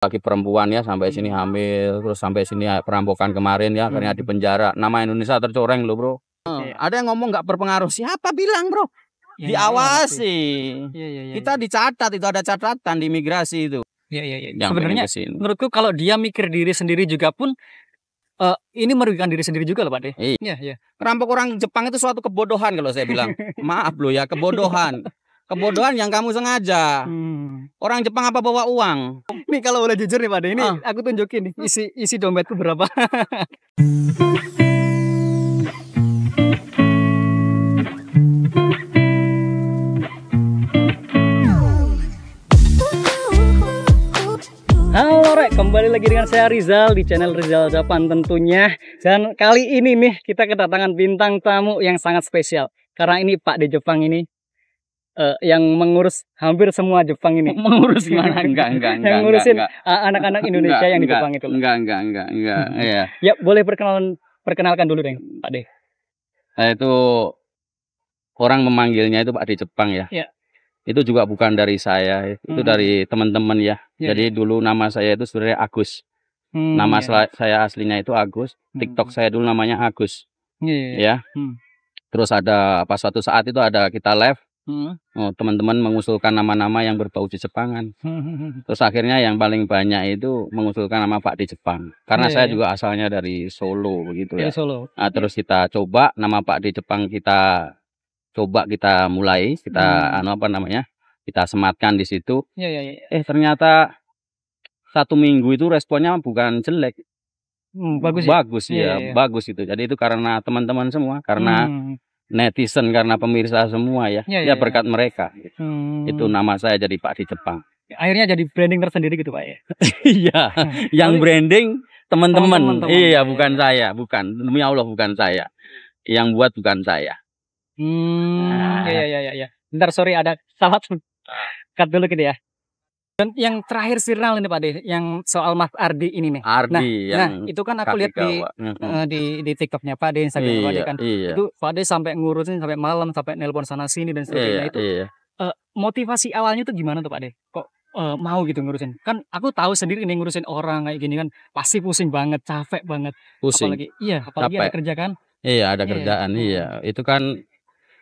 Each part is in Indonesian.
lagi perempuan ya sampai sini hmm. hamil terus sampai sini ah, perampokan kemarin ya akhirnya hmm. di penjara nama Indonesia tercoreng loh bro eh, ada yang ngomong nggak berpengaruh siapa bilang bro ya, ya, ya diawasi ya, ya, ya, kita ya. dicatat itu ada catatan di imigrasi itu ya, ya, ya. sebenarnya menurutku kalau dia mikir diri sendiri juga pun uh, ini merugikan diri sendiri juga loh Pak De. Iya. iya, iya. Perampok orang Jepang itu suatu kebodohan kalau saya bilang. Maaf loh ya, kebodohan. Kebodohan yang kamu sengaja. Hmm. Orang Jepang apa bawa uang? Nih kalau boleh jujur nih Pak, ini ah. aku tunjukin nih isi isi dompetku berapa. Halo Rek, kembali lagi dengan saya Rizal di channel Rizal Japan tentunya Dan kali ini nih kita kedatangan bintang tamu yang sangat spesial Karena ini Pak di Jepang ini uh, yang mengurus hampir semua Jepang ini. Mengurus gimana? Enggak, enggak, enggak. yang ngurusin eh, anak-anak Indonesia enggak, yang di Jepang itu. Enggak, enggak, enggak, enggak. Iya. ya, boleh perkenalan perkenalkan dulu, deh, Pak De. Nah, itu orang memanggilnya itu Pak De Jepang ya. Iya. Itu juga bukan dari saya, itu hmm. dari teman-teman ya. ya. Jadi ya. dulu nama saya itu sebenarnya Agus. Hmm, nama ya. saya aslinya itu Agus, TikTok hmm. saya dulu namanya Agus. Iya. Ya. ya. Hmm. Terus ada pas suatu saat itu ada kita live Hmm. Oh, teman-teman mengusulkan nama-nama yang berbau di Jepangan. Hmm. Terus akhirnya yang paling banyak itu mengusulkan nama Pak di Jepang. Karena yeah, saya iya. juga asalnya dari Solo begitu yeah, ya. Solo. Nah, iya. terus kita coba nama Pak di Jepang kita coba kita mulai, kita hmm. anu apa namanya? Kita sematkan di situ. Yeah, yeah, yeah. Eh, ternyata satu minggu itu responnya bukan jelek. Hmm, bagus. Ya? Bagus ya, ya, ya, bagus itu. Jadi itu karena teman-teman semua, karena hmm netizen karena pemirsa semua ya. Iya, ya, ya, ya berkat ya. mereka. Gitu. Hmm. Itu nama saya jadi Pak di Jepang. Akhirnya jadi branding tersendiri gitu Pak ya. Iya, hmm. yang branding teman-teman. Iya, ya, bukan saya, bukan. Demi Allah bukan saya. Yang buat bukan saya. Hmm, nah. iya iya. ya Ntar iya. Bentar sorry ada salah. Ah. Cut dulu gitu ya. Dan yang terakhir viral ini Pak De, yang soal Mas Ardi ini nih. Ardi nah, yang nah itu kan aku lihat di, uh, di di TikToknya Pak De, Instagram iya, kan. Iya. Itu Pak De sampai ngurusin sampai malam, sampai nelpon sana sini dan sebagainya iya, nah, itu. Iya. Uh, motivasi awalnya tuh gimana tuh Pak De? Kok uh, mau gitu ngurusin? Kan aku tahu sendiri ini ngurusin orang kayak gini kan pasti pusing banget, capek banget. Pusing. Apalagi iya, apalagi capek. ada kerja kan. Iya, ada iya, kerjaan. Iya, iya. itu kan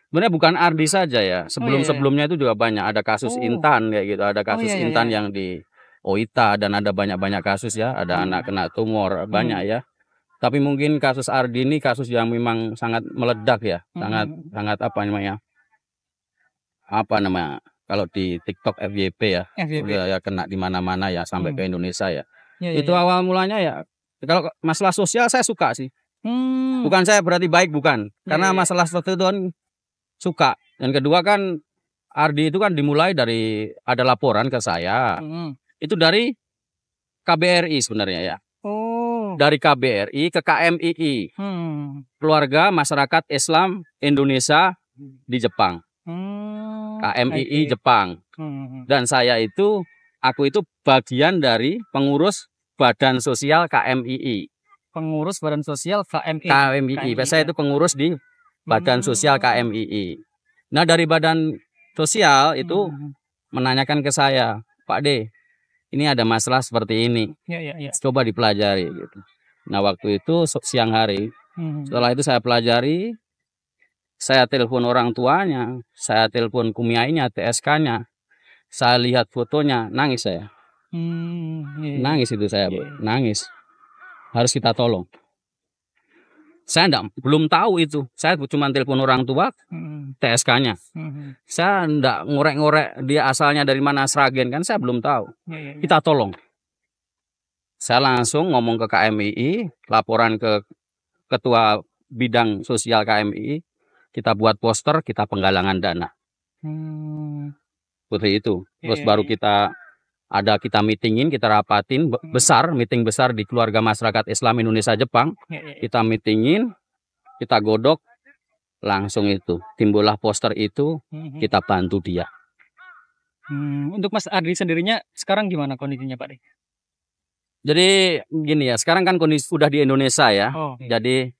sebenarnya bukan Ardi saja ya. Oh, Sebelum-sebelumnya iya, iya. itu juga banyak ada kasus oh. Intan kayak gitu, ada oh, kasus oh, iya, iya, Intan iya. yang di Oita dan ada banyak-banyak kasus ya, ada hmm. anak kena tumor banyak hmm. ya. Tapi mungkin kasus Ardi ini kasus yang memang sangat meledak ya, hmm. sangat sangat apa namanya? Apa namanya? Kalau di TikTok FYP ya, FYP. ya kena di mana-mana ya sampai hmm. ke Indonesia ya. Ya, Itu ya. awal mulanya ya. Kalau masalah sosial saya suka sih. Hmm. Bukan saya berarti baik bukan, karena ya, ya. masalah seperti itu kan suka. Yang kedua kan Ardi itu kan dimulai dari ada laporan ke saya. Hmm. Itu dari KBRI sebenarnya ya. Oh. Dari KBRI ke KMII. Hmm. Keluarga Masyarakat Islam Indonesia di Jepang. Hmm. KMII okay. Jepang. Hmm. Dan saya itu aku itu bagian dari pengurus Badan Sosial KMII. Pengurus Badan Sosial KMII. KMII. KMII. Saya ya. itu pengurus di Badan hmm. Sosial KMII. Nah dari Badan Sosial itu hmm. menanyakan ke saya, Pak D, ini ada masalah seperti ini, ya, ya, ya. coba dipelajari gitu. Nah waktu itu siang hari, hmm. setelah itu saya pelajari, saya telepon orang tuanya, saya telepon kumiainya, TSK-nya, saya lihat fotonya, nangis saya, hmm, ya, nangis itu saya, ya. nangis, harus kita tolong. Saya enggak, belum tahu itu. Saya cuma telepon orang tua, hmm. TSK-nya. Hmm. Saya tidak ngorek-ngorek dia asalnya dari mana Sragen kan saya belum tahu. Ya, ya, ya. Kita tolong. Saya langsung ngomong ke KMI laporan ke ketua bidang sosial KMI kita buat poster, kita penggalangan dana. Hmm. Putri itu. Ya, Terus ya, ya, ya. baru kita ada kita meetingin, kita rapatin hmm. besar, meeting besar di keluarga masyarakat Islam Indonesia Jepang. Ya, ya, ya. Kita meetingin, kita godok, langsung itu timbullah poster itu, hmm, hmm. kita bantu dia. Hmm, untuk Mas Adri sendirinya sekarang gimana kondisinya Pak? Jadi gini ya, sekarang kan kondisi sudah di Indonesia ya. Oh, iya. Jadi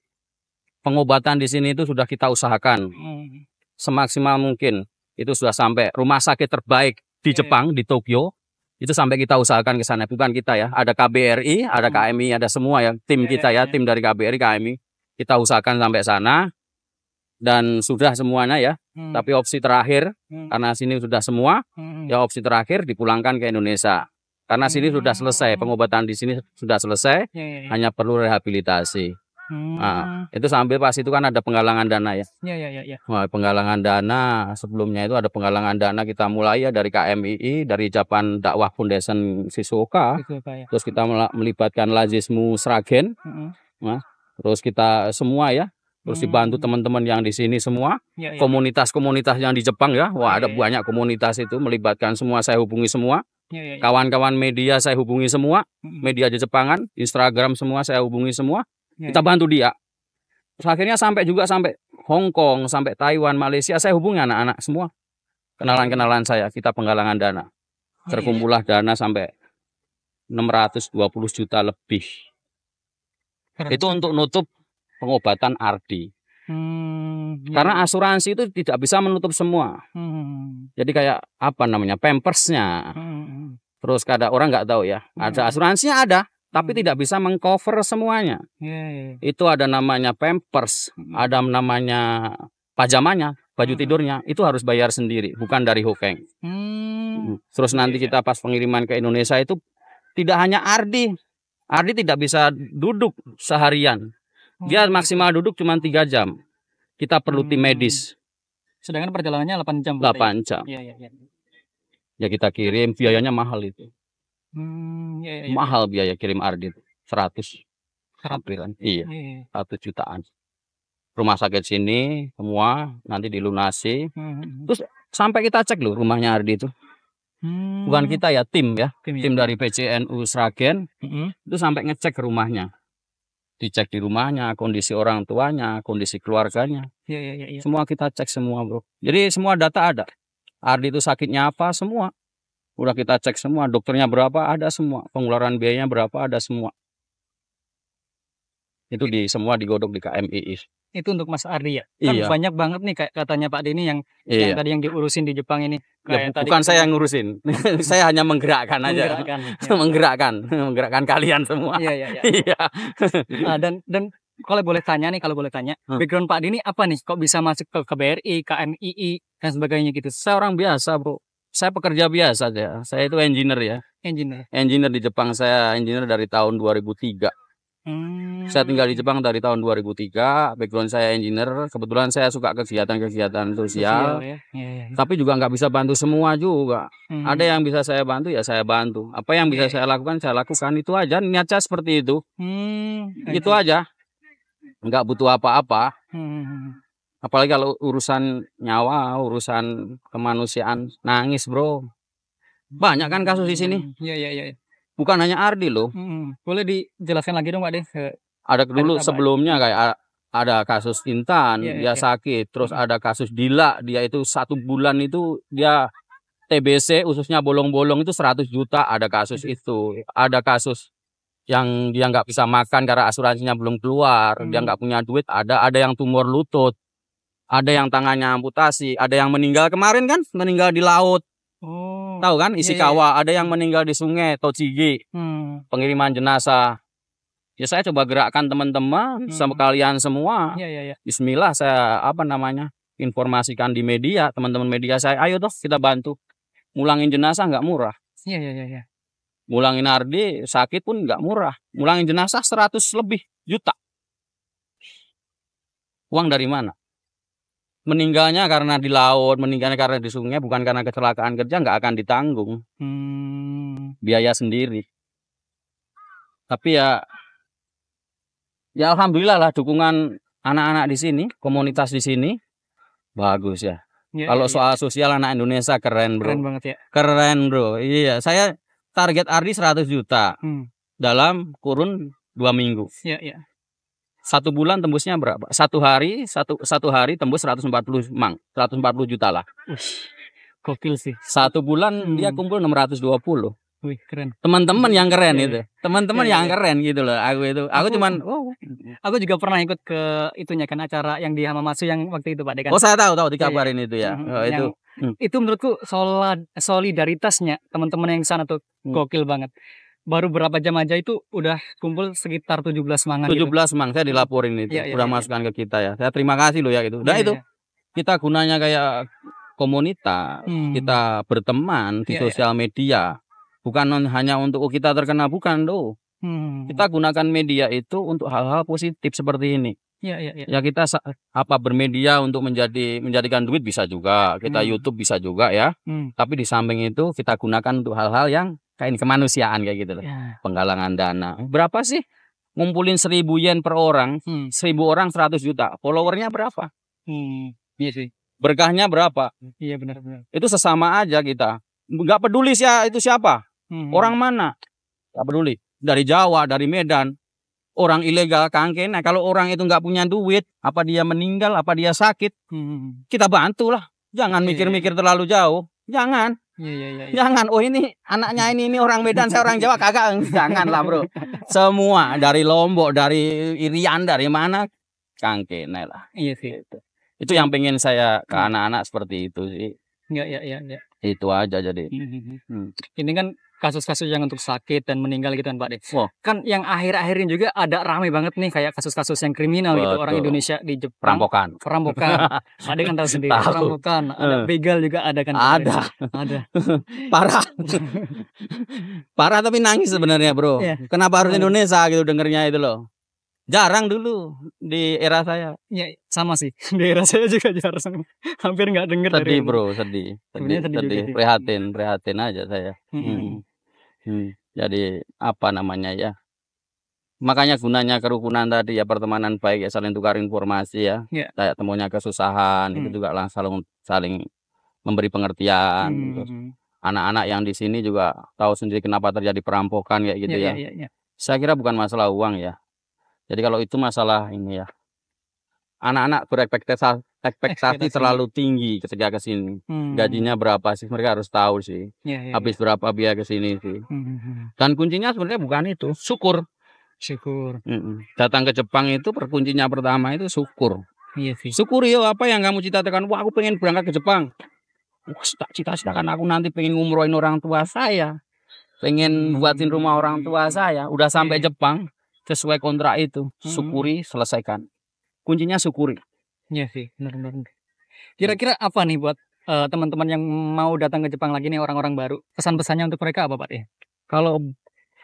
pengobatan di sini itu sudah kita usahakan semaksimal mungkin. Itu sudah sampai rumah sakit terbaik di Jepang di Tokyo itu sampai kita usahakan ke sana bukan kita ya ada KBRI ada hmm. KMI ada semua ya tim ya, ya, kita ya, ya tim dari KBRI KMI kita usahakan sampai sana dan sudah semuanya ya hmm. tapi opsi terakhir hmm. karena sini sudah semua hmm. ya opsi terakhir dipulangkan ke Indonesia karena hmm. sini sudah selesai hmm. pengobatan di sini sudah selesai hmm. hanya perlu rehabilitasi Hmm. Nah, itu sambil pas itu kan ada penggalangan dana ya. Iya iya iya. Ya. Nah, penggalangan dana sebelumnya itu ada penggalangan dana kita mulai ya dari KMII, dari Japan Dakwah Foundation sisoka ya. Terus kita melibatkan Lazismu Sragen. Hmm. Nah, terus kita semua ya terus dibantu hmm. teman-teman yang di sini semua komunitas-komunitas ya, ya. yang di Jepang ya wah ada ya, banyak komunitas itu melibatkan semua saya hubungi semua kawan-kawan media saya hubungi semua hmm. media di Jepangan Instagram semua saya hubungi semua Hmm. kita bantu dia terus akhirnya sampai juga sampai Hong Kong sampai Taiwan Malaysia saya hubungi anak-anak semua kenalan-kenalan saya kita penggalangan dana oh, iya. terkumpullah dana sampai 620 juta lebih itu untuk nutup pengobatan Ardi Hmm, Karena ya. asuransi itu tidak bisa menutup semua. Hmm. Jadi kayak apa namanya pampersnya. Hmm. hmm, hmm. Terus kadang orang nggak tahu ya. Hmm. Ada asuransinya ada, tapi hmm. tidak bisa mengcover semuanya. Yeah, iya, iya. Itu ada namanya pampers, hmm. ada namanya pajamanya, baju hmm. tidurnya, itu harus bayar sendiri, bukan dari Hokeng. Hmm. hmm. Terus nanti yeah. Iya. kita pas pengiriman ke Indonesia itu tidak hanya Ardi, Ardi tidak bisa duduk seharian. Dia hmm. maksimal duduk cuma tiga jam. Kita perlu hmm. tim medis. Sedangkan perjalanannya 8 jam. 8 ya? jam. Ya, ya, ya. ya kita kirim biayanya mahal itu. Hmm, ya ya Mahal biaya kirim Ardit, 100 Serat iya, Iya. 100 iya. jutaan. Rumah sakit sini semua nanti dilunasi, Hmm. hmm, hmm, hmm. terus sampai kita cek loh rumahnya Ardi itu. Bukan kita ya, tim ya, Tim ya? dari PCNU Sragen, Hmm. itu sampai ngecek rumahnya. Dicek di rumahnya, kondisi orang tuanya, kondisi keluarganya, Iya iya iya ya. semua kita cek semua Bro. Jadi semua data ada. Ardi itu sakitnya apa, semua. Udah kita cek semua, dokternya berapa ada semua, pengeluaran biayanya berapa ada semua. Itu di semua digodok di KMI. Itu untuk Mas Ardi ya. Kan iya. banyak banget nih kayak katanya Pak Dini yang, iya. yang tadi yang diurusin di Jepang ini. Ya, kayak ya, tadi bukan kan saya yang ngurusin. saya hanya menggerakkan aja. Menggerakkan. Ya. menggerakkan, menggerakkan kalian semua. Iya, iya, iya. nah, dan dan kalau boleh tanya nih, kalau boleh tanya, hmm. background Pak Dini apa nih? Kok bisa masuk ke KBRI, KMII, dan sebagainya gitu? Saya orang biasa, bro saya pekerja biasa aja. Saya itu engineer ya. Engineer. Engineer di Jepang saya engineer dari tahun 2003. Hmm. Saya tinggal di Jepang dari tahun 2003. Background saya engineer. Kebetulan saya suka kegiatan-kegiatan sosial. sosial ya. Ya, ya. Tapi juga nggak bisa bantu semua juga. Hmm. Ada yang bisa saya bantu ya saya bantu. Apa yang bisa iya, iya. saya lakukan saya lakukan itu aja. Niatnya seperti itu. Hmm. Itu aja. Nggak butuh apa-apa. Hmm. hmm, hmm apalagi kalau urusan nyawa urusan kemanusiaan nangis bro banyak kan kasus di sini hmm, iya iya iya bukan hanya Ardi loh hmm, boleh dijelaskan lagi dong pak deh ada dulu sebelumnya kayak ada kasus Intan yeah, iya, dia yeah. sakit terus hmm. ada kasus Dila dia itu satu bulan itu dia TBC ususnya bolong-bolong itu 100 juta ada kasus yeah. itu ada kasus yang dia nggak bisa makan karena asuransinya belum keluar hmm. dia nggak punya duit ada ada yang tumor lutut ada yang tangannya amputasi, ada yang meninggal kemarin kan, meninggal di laut. Oh. Tahu kan Isikawa, iya, iya. ada yang meninggal di sungai Tochigi. Hmm. Pengiriman jenazah. Ya saya coba gerakkan teman-teman hmm. sama kalian semua. Iya, iya, iya. Bismillah saya apa namanya? informasikan di media, teman-teman media saya, ayo dong kita bantu. Mulangin jenazah nggak murah. Iya, iya, iya, iya. Mulangin Ardi sakit pun nggak murah. Mulangin jenazah 100 lebih juta. Uang dari mana? meninggalnya karena di laut, meninggalnya karena di sungai, bukan karena kecelakaan kerja, nggak akan ditanggung hmm. biaya sendiri. Tapi ya, ya alhamdulillah lah dukungan anak-anak di sini, komunitas di sini bagus ya. ya Kalau ya, ya. soal ya. sosial anak Indonesia keren bro. Keren banget ya. Keren bro. Iya, saya target Ardi 100 juta hmm. dalam kurun dua minggu. Iya, iya. Satu bulan tembusnya berapa? Satu hari, satu satu hari tembus 140 mang, 140 juta lah. Ush, gokil sih. Satu bulan hmm. dia kumpul 620. Wih, keren. Teman-teman yang keren yeah. itu. Iya. Teman-teman yeah, yang iya. keren gitu loh. Aku itu, aku, aku cuman oh. Aku juga pernah ikut ke itunya kan acara yang di Hamamatsu yang waktu itu Pak Dekan. Oh, saya tahu tahu dikabarin iya, yeah, itu ya. Oh, yang, itu. Hmm. Itu menurutku solidaritasnya teman-teman yang sana tuh hmm. gokil banget baru berapa jam aja itu udah kumpul sekitar 17 semangat 17 gitu. mang saya dilaporin itu ya, ya, udah ya, masukkan ya. ke kita ya saya terima kasih loh ya gitu nah ya, itu ya. kita gunanya kayak komunitas hmm. kita berteman di ya, sosial ya. media bukan hanya untuk kita terkena bukan do hmm. kita gunakan media itu untuk hal-hal positif seperti ini Ya, ya, ya. ya kita apa bermedia untuk menjadi menjadikan duit bisa juga kita hmm. YouTube bisa juga ya hmm. tapi di samping itu kita gunakan untuk hal-hal yang kayak ini kemanusiaan kayak gitu loh. Ya. Penggalangan dana. Berapa sih? Ngumpulin seribu yen per orang, hmm. seribu orang seratus juta. Followernya berapa? Hmm. Iya sih. Berkahnya berapa? Iya benar-benar. Itu sesama aja kita. Nggak peduli sih itu siapa, hmm. orang mana. Nggak peduli. Dari Jawa, dari Medan, orang ilegal kangen. Nah kalau orang itu nggak punya duit, apa dia meninggal, apa dia sakit, hmm. kita bantulah. Jangan iya, iya, iya. mikir-mikir terlalu jauh jangan ya, ya, ya. Jangan, oh ini anaknya ini ini orang Medan, saya orang Jawa kagak. Jangan lah bro. Semua dari Lombok, dari Irian, dari mana, Kangke, Kene Iya sih. Itu, itu yang pengen saya ke hmm. anak-anak seperti itu sih. Iya, iya, iya. Ya. Itu aja jadi. Hmm, hmm, ini kan kasus-kasus yang untuk sakit dan meninggal gitu kan Pak De. Wow. Kan yang akhir-akhir juga ada ramai banget nih kayak kasus-kasus yang kriminal Betul. gitu orang Indonesia di Jepang. Perampokan. Perampokan. ada kan tahu sendiri. Tahu. Perampokan. Eh. Ada begal juga ada kan. Ada. Ada. Parah. Parah tapi nangis sebenarnya bro. Yeah. Kenapa harus Indonesia gitu dengernya itu loh. Jarang dulu di era saya. Ya, sama sih. Di era saya juga jarang. Hampir nggak denger sedih, Bro, sedih. Sedih, sedih, sedih. Prihatin, prihatin aja saya. Hmm. Hmm. Jadi apa namanya ya? Makanya gunanya kerukunan tadi ya pertemanan baik ya saling tukar informasi ya. Yeah. Kayak temunya kesusahan hmm. itu juga langsung saling saling memberi pengertian. Hmm, gitu. hmm, hmm. Anak-anak yang di sini juga tahu sendiri kenapa terjadi perampokan kayak gitu yeah, ya. Yeah, yeah, yeah. Ya. Saya kira bukan masalah uang ya. Jadi kalau itu masalah ini ya anak-anak berekspektasi ekspektasi terlalu tinggi ketika ke sini. Hmm. Gajinya berapa sih? Mereka harus tahu sih. Ya, ya, habis iya. berapa biaya ke sini sih. Hmm, hmm, hmm. Dan kuncinya sebenarnya bukan itu, syukur. Syukur. Hmm. Datang ke Jepang itu perkuncinya pertama itu syukur. Iya sih. Syukur yo apa yang kamu cita-citakan? Wah, aku pengen berangkat ke Jepang. Wah, cita-citakan aku nanti pengen ngumrohin orang tua saya. Pengen hmm. buatin rumah orang tua saya. Udah sampai iya, iya. Jepang sesuai kontrak itu. Syukuri, selesaikan kuncinya syukuri Iya sih benar-benar iya. kira-kira apa nih buat teman eh, teman-teman yang mau datang ke Jepang lagi nih orang-orang baru pesan-pesannya untuk mereka apa Pak ya kalau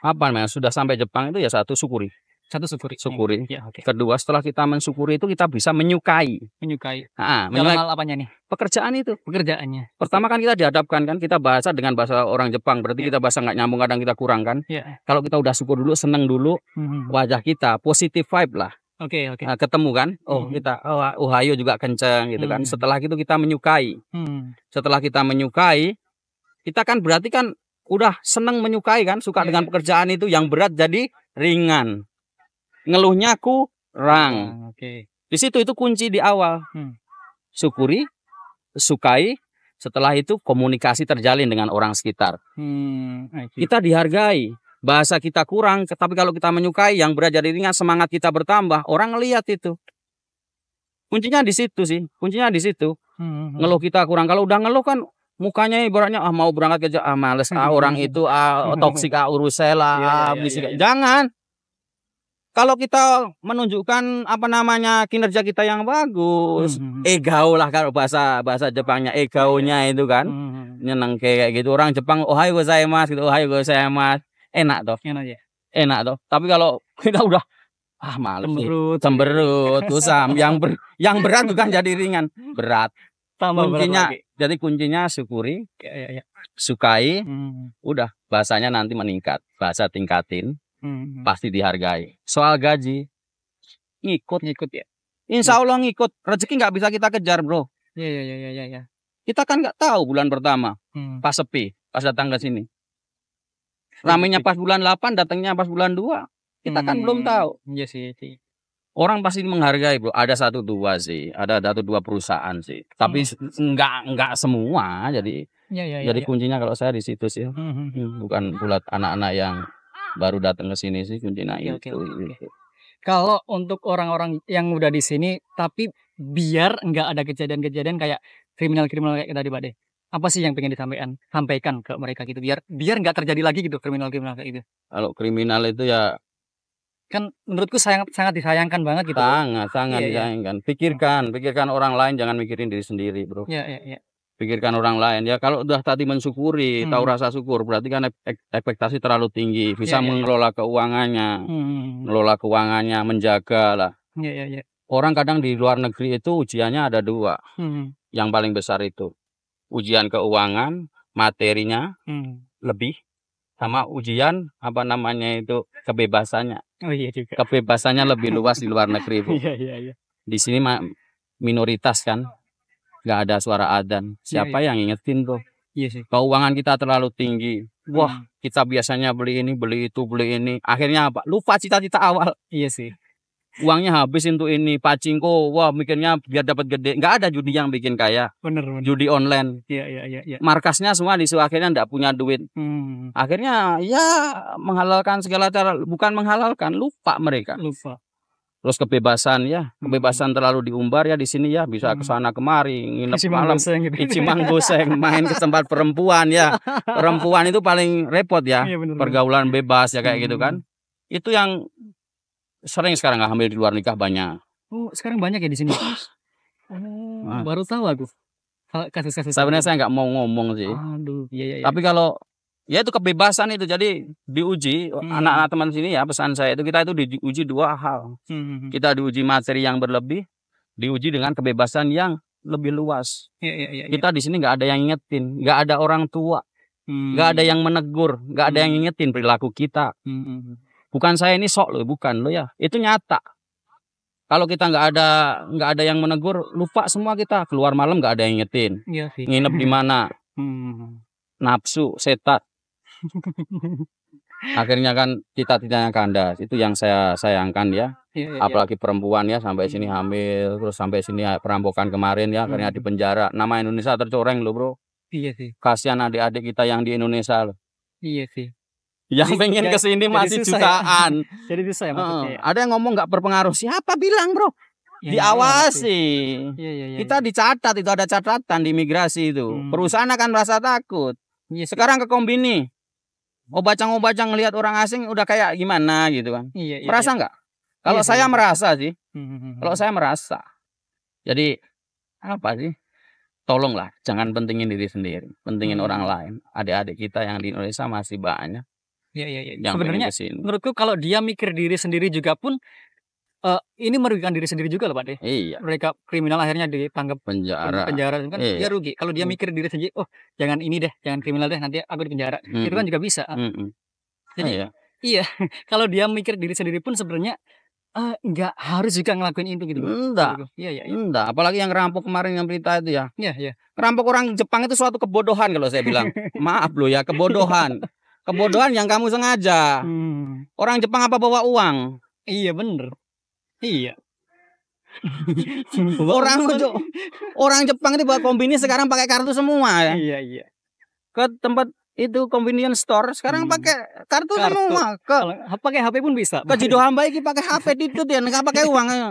apa namanya sudah sampai Jepang itu ya satu syukuri satu syukuri syukuri ya, okay. kedua setelah kita mensyukuri itu kita bisa menyukai menyukai ah menyukai hal apanya nih pekerjaan itu pekerjaannya pertama kan kita dihadapkan kan kita bahasa dengan bahasa orang Jepang berarti ya. kita bahasa nggak nyambung kadang kita kurang kan ya. kalau kita udah syukur dulu seneng dulu mm-hmm. wajah kita positive vibe lah Oke, okay, oke. Okay. Nah, ketemu kan? Oh, hmm. kita oh, ah, Ohio juga kenceng gitu kan. Hmm. Setelah itu kita menyukai. Hmm. Setelah kita menyukai, kita kan berarti kan udah seneng menyukai kan, suka yeah. dengan iya. pekerjaan itu yang berat jadi ringan. Ngeluhnya kurang. Hmm, oke. Okay. Di situ itu kunci di awal. Hmm. Syukuri, sukai, setelah itu komunikasi terjalin dengan orang sekitar. Hmm, kita dihargai bahasa kita kurang, tapi kalau kita menyukai yang di ringan semangat kita bertambah, orang ngelihat itu. Kuncinya di situ sih, kuncinya di situ. Hmm, hmm, hmm. Ngeluh kita kurang. Kalau udah ngeluh kan mukanya ibaratnya ah mau berangkat kerja ah males ah orang itu ah toksik ah urus iya, ah yeah, iya, iya, yeah, jangan kalau kita menunjukkan apa namanya kinerja kita yang bagus, mm -hmm. hmm egao lah kalau bahasa bahasa Jepangnya egaunya itu kan. Mm Nyeneng kayak gitu orang Jepang ohayo gozaimasu gitu, ohayo gozaimasu enak toh enak ya enak toh tapi kalau kita udah ah malu cemberut cemberut usam yang ber, yang berat bukan jadi ringan berat Tambah kuncinya berat jadi kuncinya syukuri ya, ya, ya. sukai hmm. udah bahasanya nanti meningkat bahasa tingkatin hmm. pasti dihargai soal gaji ngikut ngikut ya Insya Allah ngikut rezeki nggak bisa kita kejar bro ya ya ya ya ya, ya. kita kan nggak tahu bulan pertama hmm. pas sepi pas datang ke sini ramenya pas bulan 8 datangnya pas bulan 2 kita hmm. kan belum hmm. tahu ya sih iya sih orang pasti menghargai bro ada satu dua sih ada satu dua perusahaan sih tapi hmm. enggak enggak semua jadi ya, ya, ya, jadi ya. kuncinya kalau saya di situ sih hmm. hmm, hmm. bukan bulat anak-anak yang baru datang ke sini sih kuncinya ya, itu, okay, okay. Gitu. Kalau untuk orang-orang yang udah di sini tapi biar enggak ada kejadian-kejadian kayak kriminal-kriminal kayak tadi Pak De apa sih yang pengen disampaikan sampaikan ke mereka gitu biar biar nggak terjadi lagi gitu kriminal kriminal kayak gitu kalau kriminal itu ya kan menurutku sayang sangat disayangkan banget gitu sangat sangat iya, iya. disayangkan iya. pikirkan pikirkan orang lain jangan mikirin diri sendiri bro iya iya iya pikirkan orang lain ya kalau udah tadi mensyukuri hmm. tahu rasa syukur berarti kan ekspektasi terlalu tinggi iya, bisa iya, iya. mengelola keuangannya hmm. mengelola keuangannya menjaga lah iya iya iya orang kadang di luar negeri itu ujiannya ada dua hmm. yang paling besar itu ujian keuangan, materinya hmm. lebih sama ujian apa namanya itu kebebasannya. Oh iya juga. Kebebasannya lebih luas di luar negeri, Bu. Iya, iya, iya. Di sini mah minoritas kan. nggak ada suara adan. Iya, Siapa iya, iya. yang ingetin tuh? Iya sih. Keuangan kita terlalu tinggi. Wah, hmm. kita biasanya beli ini, beli itu, beli ini. Akhirnya apa? Lupa cita-cita awal. Iya sih uangnya habis untuk ini pacingko wah mikirnya biar dapat gede nggak ada judi yang bikin kaya bener, bener. judi online iya iya iya ya. markasnya semua di akhirnya nggak punya duit hmm. akhirnya ya menghalalkan segala cara bukan menghalalkan lupa mereka lupa terus kebebasan ya hmm. kebebasan hmm. terlalu diumbar ya di sini ya bisa hmm. ke sana kemari nginep Iciman malam goseng, goseng gitu. main ke tempat perempuan ya perempuan itu paling repot ya, ya bener, pergaulan bener. bebas ya kayak gitu hmm. gitu kan itu yang sering sekarang nggak hamil di luar nikah banyak. Oh, sekarang banyak ya di sini. oh, baru tahu aku. Kasus-kasus. Sebenarnya saya gitu. nggak mau ngomong sih. Aduh, iya, iya, iya, Tapi kalau ya itu kebebasan itu jadi diuji hmm. anak-anak hmm. teman sini ya pesan saya itu kita itu diuji dua hal. Hmm, hmm, hmm. Kita diuji materi yang berlebih, diuji dengan kebebasan yang lebih luas. Iya iya iya. kita iya. di sini nggak ada yang ingetin, nggak ada orang tua, nggak hmm. Gak ada yang menegur, nggak hmm. ada yang ingetin perilaku kita. Hmm. Bukan saya ini sok loh, bukan lo ya. Itu nyata. Kalau kita nggak ada nggak ada yang menegur, lupa semua kita keluar malam nggak ada yang ngetin, Iya sih. Nginep di mana? Hmm. Nafsu, setat. Akhirnya kan kita tidaknya kandas. Itu yang saya sayangkan ya. Ya, ya, apalagi ya. perempuan ya sampai sini hamil terus sampai sini ya, perampokan kemarin ya akhirnya hmm. di penjara nama Indonesia tercoreng loh bro iya sih kasihan adik-adik kita yang di Indonesia loh iya sih yang jadi, pengen ke sini masih susah ya. jutaan. Ya. jadi bisa ya maksudnya. Uh, ada yang ngomong nggak berpengaruh. Siapa bilang, Bro? Ya, Diawasi. Ya, ya, ya, Kita iya. dicatat itu ada catatan di imigrasi itu. Hmm. Perusahaan akan merasa takut. Ya, Sekarang ke kombini. obacang baca ngelihat orang asing udah kayak gimana gitu kan. Iya, ya, merasa nggak? Kalau ya, saya ya. merasa sih. Hmm, hmm, hmm, Kalau saya merasa. Jadi apa sih? Tolonglah jangan pentingin diri sendiri, pentingin hmm. orang lain. Adik-adik kita yang di Indonesia masih banyak Iya iya iya. Sebenarnya gitu menurutku kalau dia mikir diri sendiri juga pun uh, ini merugikan diri sendiri juga loh Pak De. Iya. Mereka kriminal akhirnya ditangkap penjara. Penjara kan iya. dia rugi. Kalau dia hmm. mikir diri sendiri, oh jangan ini deh, jangan kriminal deh, nanti aku di penjara. Mm. Itu kan hmm. juga bisa. Mm Jadi oh, iya. Iya, kalau dia mikir diri sendiri pun sebenarnya uh, nggak harus juga ngelakuin itu gitu. Enggak. Iya, iya, iya. Enggak, apalagi yang rampok kemarin yang berita itu ya. Iya, iya. Rampok orang Jepang itu suatu kebodohan kalau saya bilang. Maaf loh ya, kebodohan. Kebodohan yang kamu sengaja. Hmm. Orang Jepang apa bawa uang? Iya bener. Iya. orang orang Jepang itu bawa kombini sekarang pakai kartu semua ya. Iya iya. Ke tempat itu convenience store sekarang hmm. pakai kartu, kan kartu. semua ke pakai HP pun bisa ke jidoh hamba ini pakai HP itu ya nggak pakai uang ya.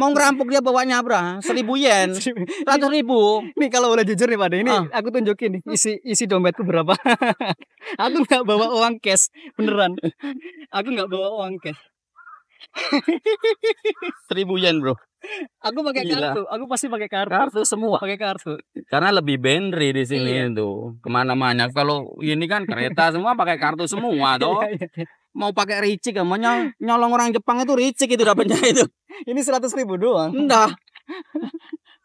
mau ngerampok dia bawanya berapa seribu yen ratus ribu nih kalau boleh jujur nih pada ini ah. aku tunjukin nih isi isi dompetku berapa aku nggak bawa uang cash beneran aku nggak bawa uang cash Seribu yen bro. Aku pakai kartu, aku pasti pakai kartu. Kartu semua. Pakai kartu. Karena lebih benri di sini iya. tuh. Kemana-mana. Kalau ini kan kereta semua pakai kartu semua iya, tuh. Iya, iya. Mau pakai ricik emangnya nyolong orang Jepang itu ricik itu dapatnya itu. Ini seratus ribu doang. Enggak.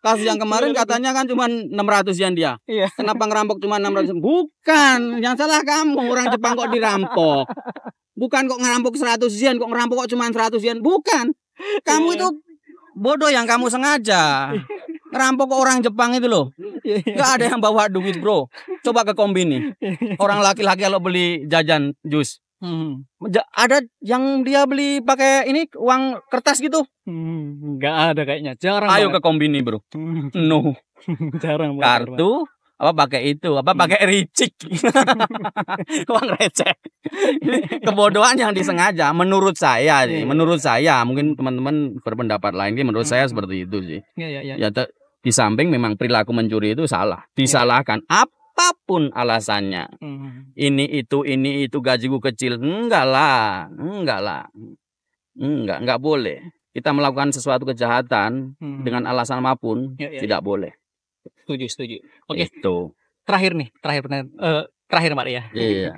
Kasus yang kemarin katanya kan cuma 600 yen dia. Iya. Kenapa ngerampok cuma 600? Bukan, yang salah kamu. Orang Jepang kok dirampok. Bukan kok ngerampok 100 yen, kok ngerampok kok cuma 100 yen. Bukan. Kamu iya. itu bodoh yang kamu sengaja. Ngerampok kok orang Jepang itu loh. Gak ada yang bawa duit, Bro. Coba ke kombini. Orang laki-laki kalau beli jajan jus. Hmm. Ada yang dia beli pakai ini uang kertas gitu? Hmm, gak ada kayaknya. Jarang. Ayo banget. ke kombini, Bro. Hmm. no. Jarang. Kartu, apa pakai itu apa hmm. pakai ricik uang receh kebodohan yang disengaja menurut saya sih iya, iya, menurut iya. saya mungkin teman-teman berpendapat lain menurut saya hmm. seperti itu sih yeah, ya di samping memang perilaku mencuri itu salah disalahkan apapun alasannya hmm. ini itu ini itu gajiku kecil enggak lah enggak lah enggak enggak boleh kita melakukan sesuatu kejahatan dengan alasan apapun tidak boleh setuju setuju oke okay. itu terakhir nih terakhir uh, terakhir mbak ya iya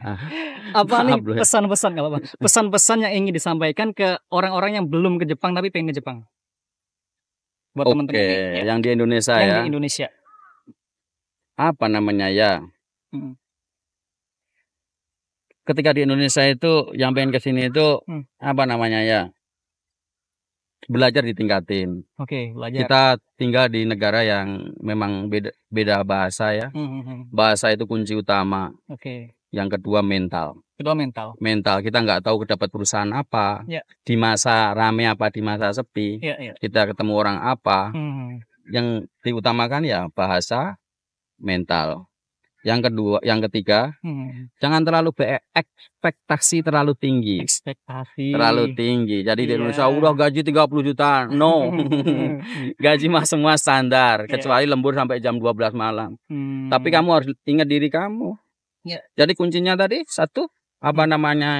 apa nih pesan-pesan kalau Pak pesan-pesan yang ingin disampaikan ke orang-orang yang belum ke Jepang tapi pengen ke Jepang buat okay. teman-teman ya. yang di Indonesia yang ya di Indonesia apa namanya ya hmm. ketika di Indonesia itu yang pengen ke sini itu hmm. apa namanya ya belajar ditingkatin. Oke, okay, belajar. Kita tinggal di negara yang memang beda beda bahasa ya. Mm -hmm. Bahasa itu kunci utama. Oke. Okay. Yang kedua mental. Kedua mental. Mental kita nggak tahu dapat perusahaan apa. Yeah. Di masa rame apa di masa sepi. Yeah, yeah. Kita ketemu orang apa. Mm -hmm. Yang diutamakan ya bahasa, mental. Yang kedua, yang ketiga, hmm. jangan terlalu ekspektasi terlalu tinggi. Ekspektasi terlalu tinggi. Jadi yeah. di iya. Indonesia udah gaji 30 juta. No. gaji mah semua standar yeah. kecuali lembur sampai jam 12 malam. Hmm. Tapi kamu harus ingat diri kamu. Yeah. Jadi kuncinya tadi satu apa hmm. namanya?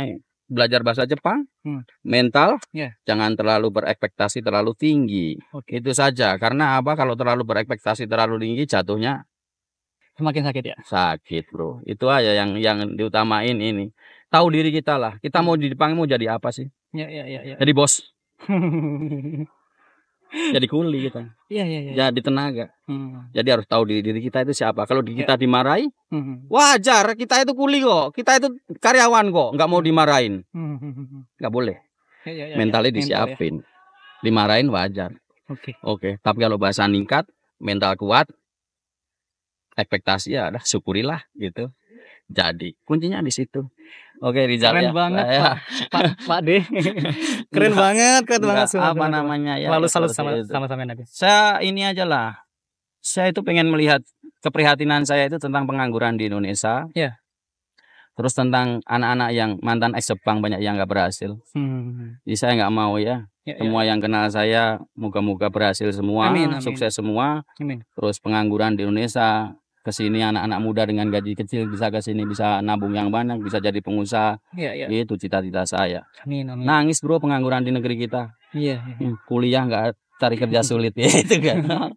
belajar bahasa Jepang, hmm. mental, yeah. jangan terlalu berekspektasi terlalu tinggi. Okay. Itu saja. Karena apa? Kalau terlalu berekspektasi terlalu tinggi, jatuhnya Semakin sakit ya? Sakit bro. Itu aja yang yang diutamain ini. Tahu diri kita lah. Kita mau hmm. di Jepang mau jadi apa sih? Ya ya ya. ya. Jadi bos. jadi kuli kita. Iya iya. Ya. Jadi tenaga. Hmm. Jadi harus tahu diri diri kita itu siapa. Kalau ya. kita ya. dimarahi, hmm. wajar. Kita itu kuli kok. Kita itu karyawan kok. Nggak mau hmm. dimarahin. Hmm. Nggak boleh. Ya, ya, ya, ya. Mentalnya ya. disiapin. Mental, ya. Dimarahin wajar. Oke. Okay. Oke. Okay. Tapi kalau bahasa ningkat, mental kuat, ekspektasi ya udah syukurilah gitu jadi kuncinya di situ oke Rizal keren ya. banget ya. pak pak, pak De keren Nggak, banget keren banget semua apa namanya ya lalu salut sama itu. sama sama Nabi saya ini aja lah saya itu pengen melihat keprihatinan saya itu tentang pengangguran di Indonesia ya terus tentang anak-anak yang mantan ex Jepang banyak yang nggak berhasil hmm. jadi saya nggak mau ya, ya, ya. semua ya. yang kenal saya moga-moga berhasil semua amin, amin. sukses semua amin. terus pengangguran di Indonesia ke sini anak-anak muda dengan gaji kecil bisa ke sini bisa nabung yang banyak bisa jadi pengusaha ya, ya. itu cita-cita saya amin, amin. nangis bro pengangguran di negeri kita ya, ya. kuliah nggak cari kerja sulit ya itu kan okay.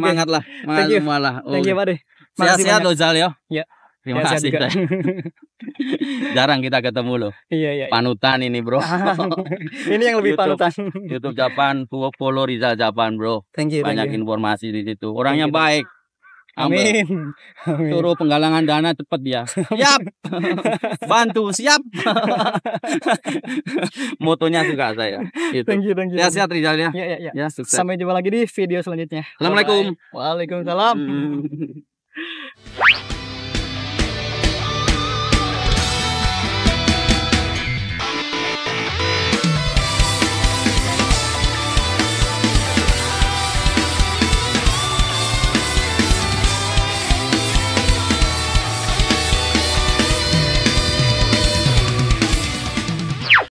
semangat lah semangat semua lah oh. thank you oh, sehat-sehat loh Zal ya iya. Terima kasih kasih. Jarang kita ketemu loh. Iya, iya. iya. Panutan ini, Bro. Ah, ini yang lebih YouTube, panutan. YouTube Japan, follow Rizal Japan, Bro. Thank you. Banyak thank you. informasi di situ. Orangnya baik. Amin. Amin. Suruh penggalangan dana tepat dia. Siap. Bantu siap. Motonya suka saya. Gitu. Thank you, thank you. Ya, sehat ya. Ya, ya, ya. ya sukses. Sampai jumpa lagi di video selanjutnya. Assalamualaikum. Waalaikumsalam. Hmm.